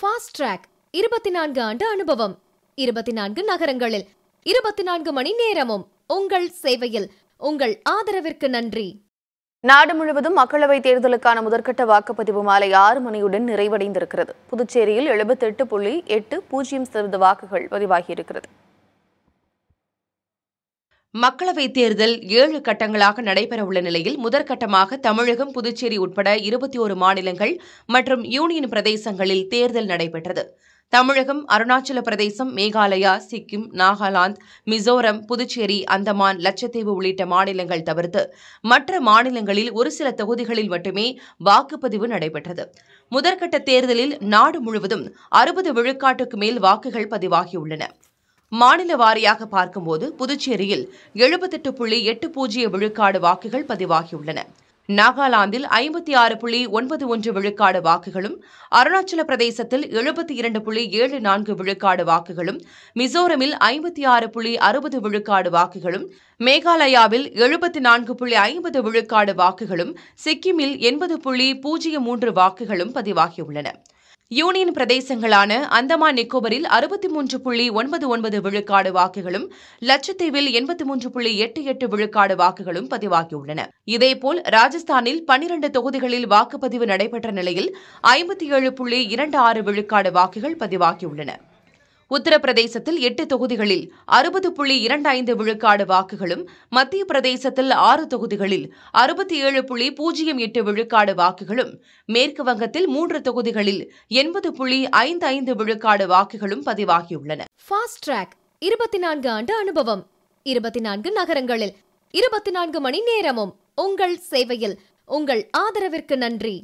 fast track இருபத்தி நான்கு ஆண்டு அனுபவம் இருபத்தி நான்கு நகரங்களில் இருபத்தி நான்கு மணி நேரமும் உங்கள் சேவையில் உங்கள் ஆதரவிற்கு நன்றி நாடு முழுவதும் மக்களவைத் தேர்தலுக்கான முதற்கட்ட வாக்குப்பதிவு மாலை ஆறு மணியுடன் நிறைவடைந்திருக்கிறது புதுச்சேரியில் எழுபத்தெட்டு புள்ளி எட்டு பூஜ்ஜியம் சதவீத வாக்குகள் பதிவாகியிருக்கிறது மக்களவைத் தேர்தல் ஏழு கட்டங்களாக நடைபெறவுள்ள நிலையில் முதற்கட்டமாக தமிழகம் புதுச்சேரி உட்பட இருபத்தி ஒரு மாநிலங்கள் மற்றும் யூனியன் பிரதேசங்களில் தேர்தல் நடைபெற்றது தமிழகம் அருணாச்சல பிரதேசம் மேகாலயா சிக்கிம் நாகாலாந்து மிசோரம் புதுச்சேரி அந்தமான் லட்சத்தீவு உள்ளிட்ட மாநிலங்கள் தவிர்த்து மற்ற மாநிலங்களில் ஒரு சில தொகுதிகளில் மட்டுமே வாக்குப்பதிவு நடைபெற்றது முதற்கட்ட தேர்தலில் நாடு முழுவதும் அறுபது விழுக்காட்டுக்கு மேல் வாக்குகள் பதிவாகியுள்ளன மாநில வாரியாக பார்க்கும்போது புதுச்சேரியில் எழுபத்தெட்டு புள்ளி எட்டு பூஜ்ஜிய விழுக்காடு வாக்குகள் பதிவாகியுள்ளன நாகாலாந்தில் ஐம்பத்தி ஆறு புள்ளி ஒன்பது ஒன்று விழுக்காடு வாக்குகளும் அருணாச்சல பிரதேசத்தில் எழுபத்தி இரண்டு புள்ளி ஏழு நான்கு விழுக்காடு வாக்குகளும் மிசோரமில் ஐம்பத்தி ஆறு புள்ளி அறுபது விழுக்காடு வாக்குகளும் மேகாலயாவில் எழுபத்தி நான்கு புள்ளி ஐம்பது விழுக்காடு வாக்குகளும் சிக்கிமில் எண்பது புள்ளி பூஜ்ஜியம் மூன்று வாக்குகளும் பதிவாகியுள்ளன யூனியன் பிரதேசங்களான அந்தமான் நிக்கோபரில் அறுபத்தி மூன்று புள்ளி ஒன்பது ஒன்பது விழுக்காடு வாக்குகளும் லட்சத்தீவில் எண்பத்தி மூன்று புள்ளி எட்டு எட்டு விழுக்காடு வாக்குகளும் பதிவாகியுள்ளன இதேபோல் ராஜஸ்தானில் பன்னிரண்டு தொகுதிகளில் வாக்குப்பதிவு நடைபெற்ற நிலையில் ஐம்பத்தி ஏழு புள்ளி இரண்டு ஆறு விழுக்காடு வாக்குகள் பதிவாகியுள்ளன உத்தரப்பிரதேசத்தில் எட்டு தொகுதிகளில் அறுபது புள்ளி இரண்டு ஐந்து விழுக்காடு வாக்குகளும் மத்திய பிரதேசத்தில் ஆறு தொகுதிகளில் அறுபத்தி ஏழு புள்ளி பூஜ்ஜியம் எட்டு விழுக்காடு வாக்குகளும் மேற்கு வங்கத்தில் மூன்று தொகுதிகளில் எண்பது புள்ளி ஐந்து ஐந்து விழுக்காடு வாக்குகளும் பதிவாகியுள்ளன ஃபாஸ்ட் ட்ராக் இருபத்தி நான்கு ஆண்டு அனுபவம் இருபத்தி நான்கு நகரங்களில் இருபத்தி நான்கு மணி நேரமும் உங்கள் சேவையில் உங்கள் ஆதரவிற்கு நன்றி